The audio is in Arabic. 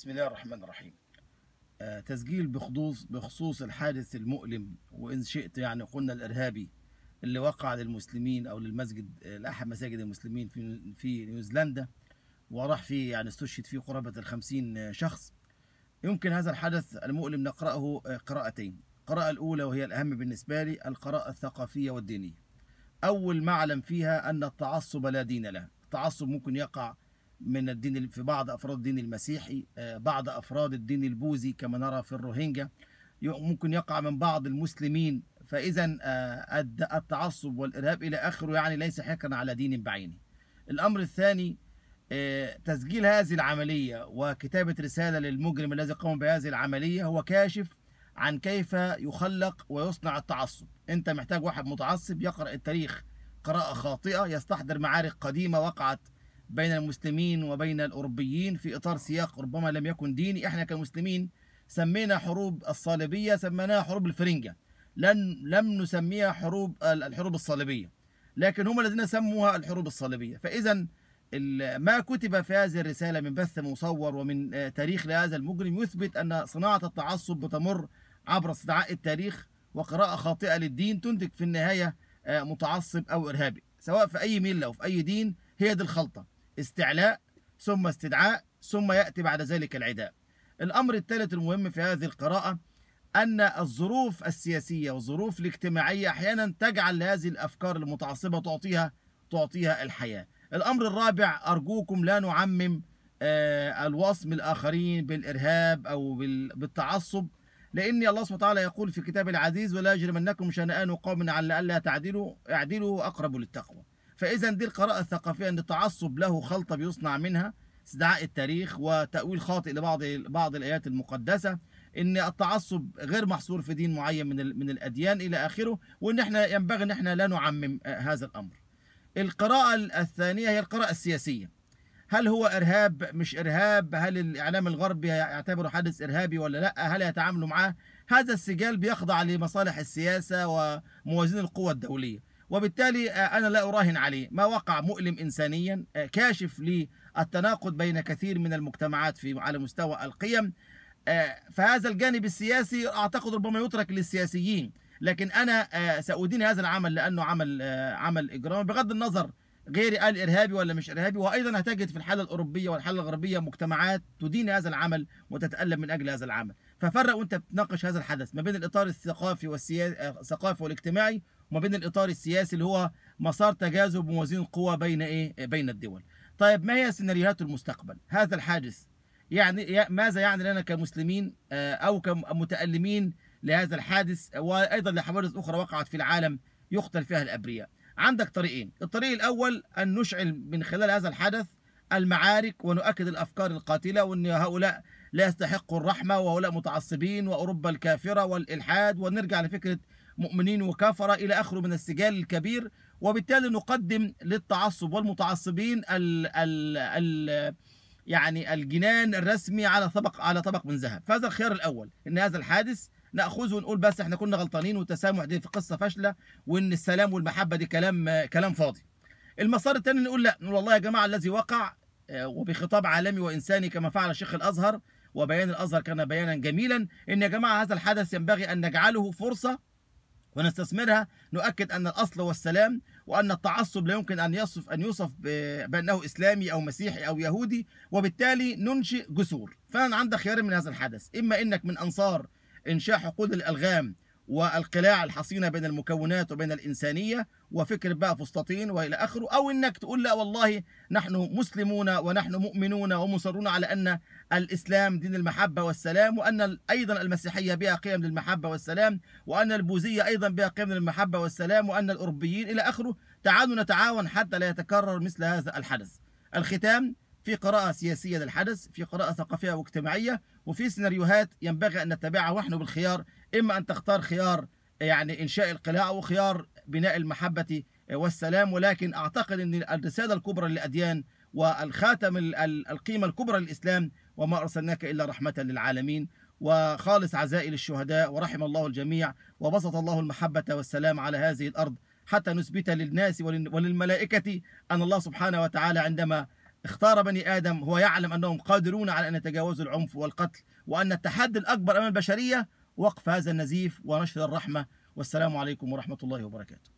بسم الله الرحمن الرحيم آه، تسجيل بخصوص بخصوص الحادث المؤلم وان شئت يعني قلنا الارهابي اللي وقع للمسلمين او للمسجد لاحد مساجد المسلمين في في نيوزيلندا وراح فيه يعني استشهد فيه قرابه ال 50 شخص يمكن هذا الحدث المؤلم نقراه آه، قراءتين القراءه الاولى وهي الاهم بالنسبه لي القراءه الثقافيه والدينيه اول معلم فيها ان التعصب لا دين له التعصب ممكن يقع من الدين في بعض أفراد الدين المسيحي آه، بعض أفراد الدين البوذي كما نرى في الروهينجا ممكن يقع من بعض المسلمين فإذا آه، التعصب والإرهاب إلى آخره يعني ليس حكرا على دين بعينه الأمر الثاني آه، تسجيل هذه العملية وكتابة رسالة للمجرم الذي قام بهذه العملية هو كاشف عن كيف يخلق ويصنع التعصب انت محتاج واحد متعصب يقرأ التاريخ قراءة خاطئة يستحضر معارك قديمة وقعت بين المسلمين وبين الأوروبيين في إطار سياق ربما لم يكن ديني إحنا كمسلمين سمينا حروب الصليبية سميناها حروب الفرنجة لن لم نسميها حروب الحروب الصليبية لكن هم الذين سموها الحروب الصليبية فإذا ما كتب في هذه الرسالة من بث مصور ومن آه، تاريخ لهذا المجرم يثبت أن صناعة التعصب بتمر عبر استدعاء التاريخ وقراءة خاطئة للدين تنتج في النهاية آه، متعصب أو إرهابي سواء في أي ملة أو في أي دين هي دي الخلطة استعلاء ثم استدعاء ثم يأتي بعد ذلك العداء الأمر الثالث المهم في هذه القراءة أن الظروف السياسية والظروف الاجتماعية أحيانا تجعل لهذه الأفكار المتعصبة تعطيها تعطيها الحياة الأمر الرابع أرجوكم لا نعمم آه، الوصم الآخرين بالإرهاب أو بالتعصب لأن الله سبحانه وتعالى يقول في كتاب العزيز ولا يجرمنكم شنآن قوم على ألا تعدلوا اعدلوا أقرب للتقوى فإذا دي القراءة الثقافية أن التعصب له خلطة بيصنع منها استدعاء التاريخ وتأويل خاطئ لبعض بعض الآيات المقدسة ان التعصب غير محصور في دين معين من من الاديان الى اخره وان احنا ينبغي ان احنا لا نعمم آه، هذا الامر. القراءة الثانية هي القراءة السياسية. هل هو ارهاب مش ارهاب؟ هل الاعلام الغربي يعتبره حدث ارهابي ولا لا؟ هل يتعاملوا معاه؟ هذا السجال بيخضع لمصالح السياسة وموازين القوى الدولية. وبالتالي آه، أنا لا أراهن عليه ما وقع مؤلم إنسانيا آه، كاشف للتناقض بين كثير من المجتمعات في على مستوى القيم آه، فهذا الجانب السياسي أعتقد ربما يترك للسياسيين لكن أنا سأدين هذا العمل لأنه عمل عمل إجرامي بغض النظر غير قال إرهابي ولا مش إرهابي وأيضا هتجد في الحالة الأوروبية والحالة الغربية مجتمعات تدين هذا العمل وتتألم من أجل هذا العمل ففرق وأنت بتناقش هذا الحدث ما بين الإطار الثقافي والسياسي الثقافي والاجتماعي وما بين الاطار السياسي اللي هو مسار تجاذب موازين القوى بين ايه بين الدول طيب ما هي سيناريوهات المستقبل هذا الحادث يعني ماذا يعني لنا كمسلمين آه، او كمتالمين لهذا الحادث وايضا لحوادث اخرى وقعت في العالم يقتل فيها الابرياء عندك طريقين الطريق الاول ان نشعل من خلال هذا الحدث المعارك ونؤكد الافكار القاتله وان هؤلاء لا يستحقوا الرحمه وهؤلاء متعصبين واوروبا الكافره والالحاد ونرجع لفكره مؤمنين وكفرة إلى آخره من السجال الكبير وبالتالي نقدم للتعصب والمتعصبين ال ال ال يعني الجنان الرسمي على طبق على طبق من ذهب فهذا الخيار الأول إن هذا الحادث ناخذه ونقول بس احنا كنا غلطانين والتسامح دي في قصه فاشله وان السلام والمحبه دي كلام كلام فاضي المسار الثاني نقول لا نقول والله يا جماعه الذي وقع آه، وبخطاب عالمي وانساني كما فعل شيخ الازهر وبيان الازهر كان بيانا جميلا ان يا جماعه هذا الحدث ينبغي ان نجعله فرصه ونستثمرها نؤكد أن الأصل هو السلام وأن التعصب لا يمكن أن يصف أن يوصف بأنه إسلامي أو مسيحي أو يهودي وبالتالي ننشئ جسور فأنا عندي خيار من هذا الحدث إما أنك من أنصار إنشاء حقول الألغام والقلاع الحصينه بين المكونات وبين الانسانيه وفكر بقى فسطاطين والى اخره او انك تقول لا والله نحن مسلمون ونحن مؤمنون ومصرون على ان الاسلام دين المحبه والسلام وان ايضا المسيحيه بها قيم للمحبه والسلام وان البوذيه ايضا بها قيم للمحبه والسلام وان الاوروبيين الى اخره تعالوا نتعاون حتى لا يتكرر مثل هذا الحدث الختام في قراءة سياسية للحدث في قراءة ثقافية واجتماعية وفي سيناريوهات ينبغي أن نتبعها ونحن بالخيار إما أن تختار خيار يعني إنشاء القلاع أو خيار بناء المحبة والسلام ولكن أعتقد أن الرسالة الكبرى للأديان والخاتم القيمة الكبرى للإسلام وما أرسلناك إلا رحمة للعالمين وخالص عزائي للشهداء ورحم الله الجميع وبسط الله المحبة والسلام على هذه الأرض حتى نثبت للناس وللملائكة أن الله سبحانه وتعالى عندما اختار بني آدم هو يعلم أنهم قادرون على أن يتجاوزوا العنف والقتل وأن التحدي الأكبر أمام البشرية وقف هذا النزيف ونشر الرحمة والسلام عليكم ورحمة الله وبركاته